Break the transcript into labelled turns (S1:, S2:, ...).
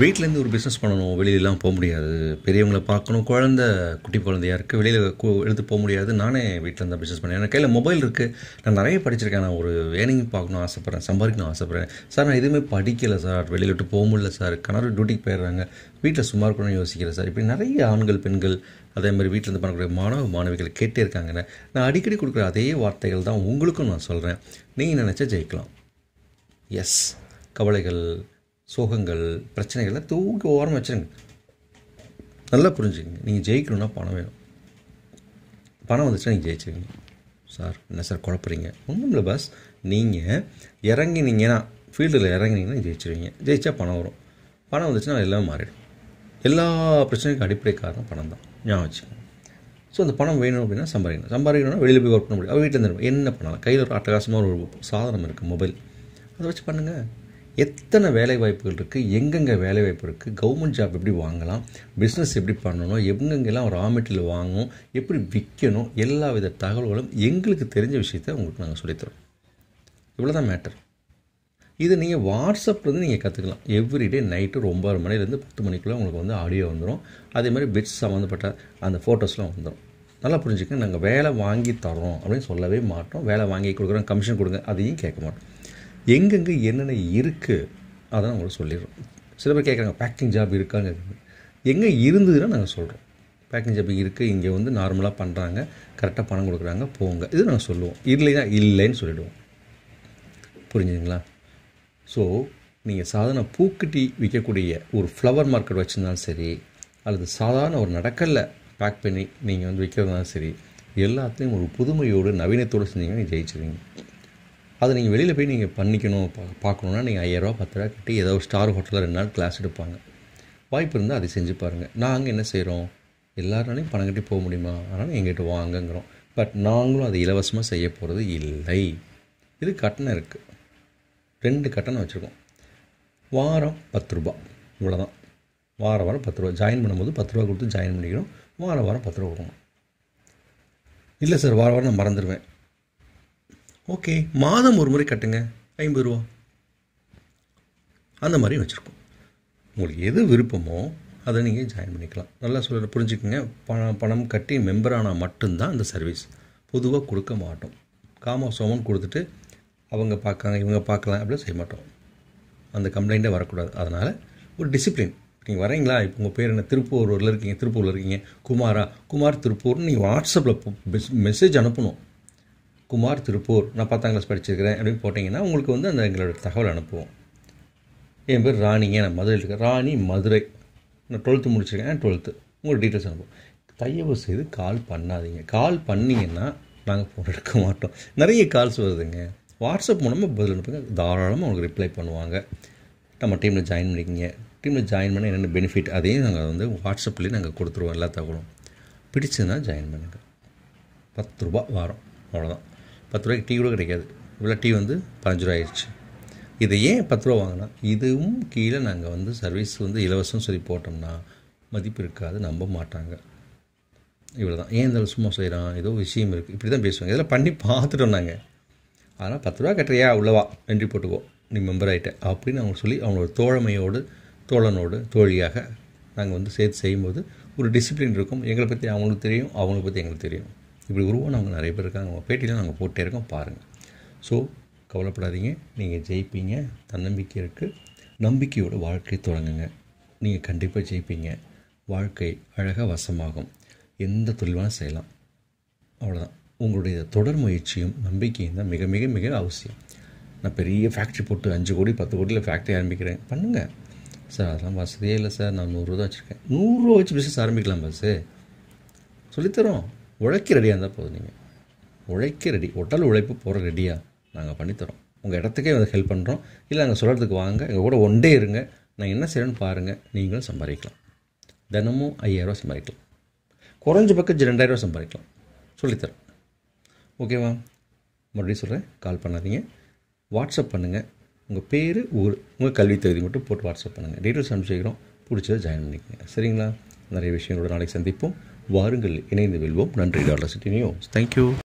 S1: வீட்டிலேருந்து ஒரு பிஸ்னஸ் பண்ணணும் வெளியிலலாம் போக முடியாது பெரியவங்களை பார்க்கணும் குழந்த குட்டி குழந்தையாக இருக்குது வெளியில் எடுத்து போக முடியாது நானே வீட்டில் இருந்தால் பிஸ்னஸ் பண்ணேன் எனக்கு கையில் மொபைல் இருக்குது நான் நிறைய படிச்சிருக்கேன் நான் ஒரு வேணிங் பார்க்கணும் ஆசைப்பட்றேன் சம்பாதிக்கணும் ஆசைப்பட்றேன் சார் நான் எதுவுமே படிக்கலை சார் வெளியில் விட்டு போக முடியல சார் கணவர் டியூட்டிக்கு போயிடுறாங்க வீட்டில் சும்மா இருக்கணும்னு யோசிக்கிறேன் சார் இப்படி நிறைய ஆண்கள் பெண்கள் அதே மாதிரி வீட்டில் இருந்து பண்ணக்கூடிய மாணவ மாணவிகள் கேட்டே இருக்காங்கன்னு நான் அடிக்கடி கொடுக்குற அதே வார்த்தைகள் தான் உங்களுக்கும் நான் சொல்கிறேன் நீங்கள் நினச்சா ஜெயிக்கலாம் எஸ் கவலைகள் சோகங்கள் பிரச்சனைகள்லாம் தூக்கி ஓரம் வச்சுருங்க நல்லா புரிஞ்சுக்கங்க நீங்கள் ஜெயிக்கணும்னா பணம் வேணும் பணம் வந்துச்சுன்னா நீங்கள் ஜெயிச்சுருங்க சார் என்ன சார் குழப்பறீங்க ஒன்றும் இல்லை பாஸ் நீங்கள் இறங்கினீங்கன்னா ஃபீல்டில் இறங்கினீங்கன்னா ஜெயிச்சிருவீங்க ஜெயிச்சா பணம் வரும் பணம் வந்துச்சுன்னா எல்லாமே மாறிடும் எல்லா பிரச்சனைக்கும் அடிப்படை காரணம் பணம் தான் ஞாபகம் வச்சுக்கோங்க ஸோ அந்த பணம் வேணும் அப்படின்னா சம்பாதிக்கணும் சம்பாதிக்கணும்னா வெளியில் போய் ஒர்க் பண்ண முடியும் வீட்டில் இருந்து என்ன பண்ணலாம் கையில் ஒரு அட்டகாசமாக ஒரு சாதனம் இருக்குது மொபைல் அதை வச்சு பண்ணுங்கள் எத்தனை வேலைவாய்ப்புகள் இருக்குது எங்கெங்கே வேலைவாய்ப்பு இருக்குது கவர்மெண்ட் ஜாப் எப்படி வாங்கலாம் பிஸ்னஸ் எப்படி பண்ணணும் எங்கெங்கெல்லாம் ரா மெட்டீரியல் வாங்கணும் எப்படி விற்கணும் எல்லா வித தகவல்களும் எங்களுக்கு தெரிஞ்ச விஷயத்த உங்களுக்கு நாங்கள் சொல்லித்தரோம் இவ்வளோ தான் மேட்டர் இது நீங்கள் வாட்ஸ்அப்லேருந்து நீங்கள் கற்றுக்கலாம் எவ்ரிடே நைட்டு ஒரு மணிலேருந்து பத்து மணிக்குள்ளே உங்களுக்கு வந்து ஆடியோ வந்துடும் அதே மாதிரி பெட்ஸ் சம்மந்தப்பட்ட அந்த ஃபோட்டோஸ்லாம் வந்துடும் நல்லா புரிஞ்சுக்கங்க நாங்கள் வேலை வாங்கி தரோம் அப்படின்னு சொல்லவே மாட்டோம் வேலை வாங்கி கொடுக்குறோம் கமிஷன் கொடுங்க அதையும் கேட்க மாட்டோம் எங்கெங்கே என்னென்ன இருக்குது அதை நான் உங்களுக்கு சொல்லிடுறோம் சில பேர் கேட்குறாங்க பேக்கிங் ஜாப் இருக்கான்னு எங்கே இருந்ததுன்னா நாங்கள் சொல்கிறோம் பேக்கிங் ஜாப் இருக்குது இங்கே வந்து நார்மலாக பண்ணுறாங்க கரெக்டாக பணம் கொடுக்குறாங்க போங்க இது நாங்கள் சொல்லுவோம் இல்லைன்னா இல்லைன்னு சொல்லிவிடுவோம் புரிஞ்சுங்களா ஸோ நீங்கள் சாதாரண பூக்கட்டி விற்கக்கூடிய ஒரு ஃப்ளவர் மார்க்கெட் வச்சுருந்தாலும் சரி அல்லது சாதாரண ஒரு நடக்கல்ல பேக் பண்ணி நீங்கள் வந்து விற்கிறதுனாலும் சரி எல்லாத்தையும் ஒரு புதுமையோடு நவீனத்தோடு செஞ்சீங்கன்னா நீங்கள் ஜெயிச்சிருவீங்க அதை நீங்கள் வெளியில் போய் நீங்கள் பண்ணிக்கணும் பா பார்க்கணுன்னா நீங்கள் ஐயாயிரரூவா பத்து ரூபா கட்டி ஏதோ ஸ்டார் ஹோட்டலில் ரெண்டு நாள் கிளாஸ் எடுப்பாங்க வாய்ப்பு இருந்தால் அதை செஞ்சு பாருங்கள் நாங்கள் என்ன செய்கிறோம் எல்லாருனாலையும் பணம் கட்டி போக முடியுமா அதனால் எங்கிட்ட வாங்கங்கிறோம் பட் நாங்களும் அதை இலவசமாக செய்ய போகிறது இல்லை இது கட்டணம் இருக்குது ரெண்டு கட்டணம் வச்சுருக்கோம் வாரம் பத்து ரூபா இவ்வளோதான் வாரம் வாரம் பத்து ரூபா ஜாயின் பண்ணும்போது பத்து ரூபா கொடுத்து ஜாயின் பண்ணிக்கிறோம் வாரம் வாரம் பத்து ரூபா கொடுக்கணும் இல்லை சார் வாரம் வாரம் நான் மறந்துடுவேன் ஓகே மாதம் ஒரு முறை கட்டுங்க ஐம்பது ரூபா அந்த மாதிரி வச்சுருக்கோம் உங்களுக்கு எது விருப்பமோ அதை நீங்கள் ஜாயின் பண்ணிக்கலாம் நல்லா சொல்ல புரிஞ்சுக்கோங்க பணம் பணம் கட்டி மெம்பர் ஆனால் மட்டும்தான் அந்த சர்வீஸ் பொதுவாக கொடுக்க மாட்டோம் காமா சோமன் கொடுத்துட்டு அவங்க பார்க்காங்க இவங்க பார்க்கலாம் அப்படிலாம் செய்ய மாட்டோம் அந்த கம்ப்ளைண்ட்டே வரக்கூடாது அதனால் ஒரு டிசிப்ளின் நீங்கள் வரீங்களா இப்போ உங்கள் பேர் என்ன திருப்பூரில் இருக்கீங்க திருப்பூரில் இருக்கீங்க குமாரா குமார் திருப்பூர்னு நீங்கள் வாட்ஸ்அப்பில் மெசேஜ் அனுப்பணும் குமார் திருப்பூர் நான் பத்தாம் கிளாஸ் படிச்சிருக்கிறேன் அப்படின்னு போட்டிங்கன்னா உங்களுக்கு வந்து அந்த எங்களோட தகவல் அனுப்புவோம் என் பேர் ராணிங்க நான் மதுரையில் இருக்கேன் ராணி மதுரை நான் டுவெல்த்து முடிச்சிருக்கேன் டுவெல்த்து உங்களுக்கு டீட்டெயில்ஸ் அனுப்புவோம் தயவு செய்து கால் பண்ணாதீங்க கால் பண்ணிங்கன்னா நாங்கள் ஃபோன் எடுக்க மாட்டோம் நிறைய கால்ஸ் வருதுங்க வாட்ஸ்அப் மூலமாக பதில் அனுப்புங்க தாராளமாக உங்களுக்கு ரிப்ளை பண்ணுவாங்க நம்ம டீமில் ஜாயின் பண்ணிக்கிங்க டீமில் ஜாயின் பண்ண என்னென்ன பெனிஃபிட் அதையும் நாங்கள் வந்து வாட்ஸ்அப்லேயே நாங்கள் கொடுத்துருவோம் எல்லா தகவலும் பிடிச்சதுன்னா ஜாயின் பண்ணுங்கள் பத்து ரூபா வாரம் அவ்வளோதான் பத்து ரூபாய்க்கு டீ கூட கிடைக்காது இவ்வளோ டீ வந்து பதினஞ்சு ரூபா ஆயிடுச்சு இதை ஏன் பத்து ரூபா வாங்கினா இதுவும் கீழே நாங்கள் வந்து சர்வீஸ் வந்து இலவசம் சொல்லி போட்டோம்னா மதிப்பு இருக்காது நம்ப மாட்டாங்க இவ்வளோ தான் ஏன் இந்த சும்மா செய்கிறான் ஏதோ விஷயம் இருக்குது இப்படி தான் பேசுவாங்க இதெல்லாம் பண்ணி பார்த்துட்டோம் நாங்கள் ஆனால் பத்து ரூபா கட்டுறியா உள்ளவா நன்றி போட்டுக்கோ நீ மெம்பர் ஆகிட்ட அப்படின்னு அவங்க சொல்லி அவங்களோட தோழமையோடு தோழனோடு தோழியாக நாங்கள் வந்து சேர்த்து செய்யும்போது ஒரு டிசிப்ளின் இருக்கும் எங்களை பற்றி அவங்களுக்கு தெரியும் அவங்களை பற்றி எங்களுக்கு தெரியும் இப்படி உருவானவங்க நிறைய பேர் இருக்காங்க அவங்க பேட்டியில் நாங்கள் போட்டே இருக்கோம் பாருங்கள் ஸோ கவலைப்படாதீங்க நீங்கள் ஜெயிப்பீங்க தன்னம்பிக்கை இருக்குது நம்பிக்கையோட வாழ்க்கை தொடங்குங்க நீங்கள் கண்டிப்பாக ஜெயிப்பீங்க வாழ்க்கை அழகாக வசமாகும் எந்த தொழிலாக செய்யலாம் அவ்வளோதான் உங்களுடைய தொடர் முயற்சியும் நம்பிக்கையும் தான் மிக மிக மிக அவசியம் நான் பெரிய ஃபேக்ட்ரி போட்டு அஞ்சு கோடி பத்து கோடியில் ஃபேக்ட்ரி ஆரம்பிக்கிறேன் பண்ணுங்கள் சார் அதெல்லாம் வசதியே இல்லை சார் நான் நூறுரூவா வச்சுருக்கேன் நூறுரூவா வச்சு பிஸ்னஸ் ஆரம்பிக்கலாம் பஸ்ஸு சொல்லித்தரோம் உழைக்க ரெடியாக இருந்தால் போதும் நீங்கள் உழைக்க ரெடி உடல் உழைப்பு போகிற ரெடியாக நாங்கள் பண்ணித்தரோம் உங்கள் இடத்துக்கே வந்து ஹெல்ப் பண்ணுறோம் இல்லை நாங்கள் சொல்கிறதுக்கு வாங்க எங்கள் கூட ஒன் டே இருங்க நான் என்ன செய்கிறேன்னு பாருங்கள் நீங்களும் சம்பாதிக்கலாம் தினமும் ஐயாயிரரூவா சம்பாதிக்கலாம் குறைஞ்ச பக்கம் ரெண்டாயிரரூவா சம்பாதிக்கலாம் சொல்லித்தரோம் ஓகேவா மறுபடியும் சொல்கிறேன் கால் பண்ணாதீங்க வாட்ஸ்அப் பண்ணுங்கள் உங்கள் பேர் ஊர் உங்கள் கல்வி தகுதி மட்டும் போட்டு வாட்ஸ்அப் பண்ணுங்கள் டீட்டெயில்ஸ் அனுப்பிச்சிக்கிறோம் பிடிச்சதை ஜாயின் பண்ணிக்கோங்க சரிங்களா நிறைய விஷயங்களோட நாளைக்கு சந்திப்போம் வாருங்கள் இணைந்து வெல்வோம் நன்றி டாலர் சிட்டினியோ தேங்க்யூ